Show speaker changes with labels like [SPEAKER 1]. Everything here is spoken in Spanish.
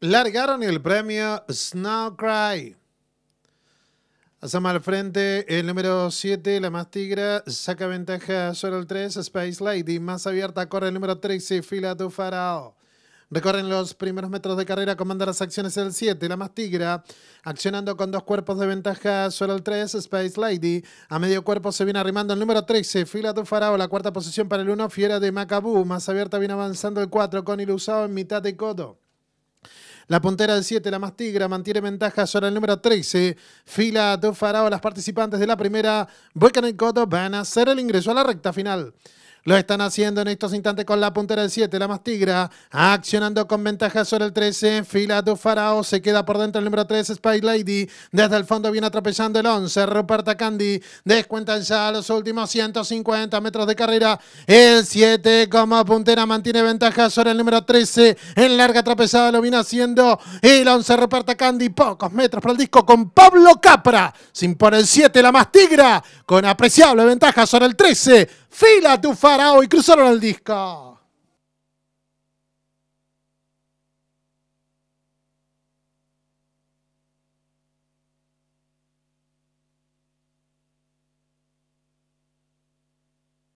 [SPEAKER 1] largaron el premio Snow Cry. Hacemos al frente, el número 7, la más tigra, saca ventaja sobre el 3, Space Lady, más abierta, corre el número 13, fila tu farao. Recorren los primeros metros de carrera, comanda las acciones el 7, la más tigra, accionando con dos cuerpos de ventaja, solo el 3, Space Lady, a medio cuerpo se viene arrimando el número 13, Fila tu Farao, la cuarta posición para el 1, Fiera de Macabu más abierta viene avanzando el 4, con ilusado en mitad de Codo. La puntera del 7, la más tigra, mantiene ventaja sobre el número 13. Fila dos Farao, las participantes de la primera, Buecan y Coto van a hacer el ingreso a la recta final. Lo están haciendo en estos instantes con la puntera del 7, la más tigra. Accionando con ventaja sobre el 13. En Fila de Farao. Se queda por dentro el número 3, Spy Lady. Desde el fondo viene atropellando el 11, Ruperta Candy. Descuentan ya los últimos 150 metros de carrera. El 7 como puntera mantiene ventaja sobre el número 13. En larga trapezada lo viene haciendo el 11, Ruperta Candy. Pocos metros para el disco con Pablo Capra. Sin por el 7, la más tigra. Con apreciable ventaja sobre el 13. Fila tu farao y cruzaron el disco.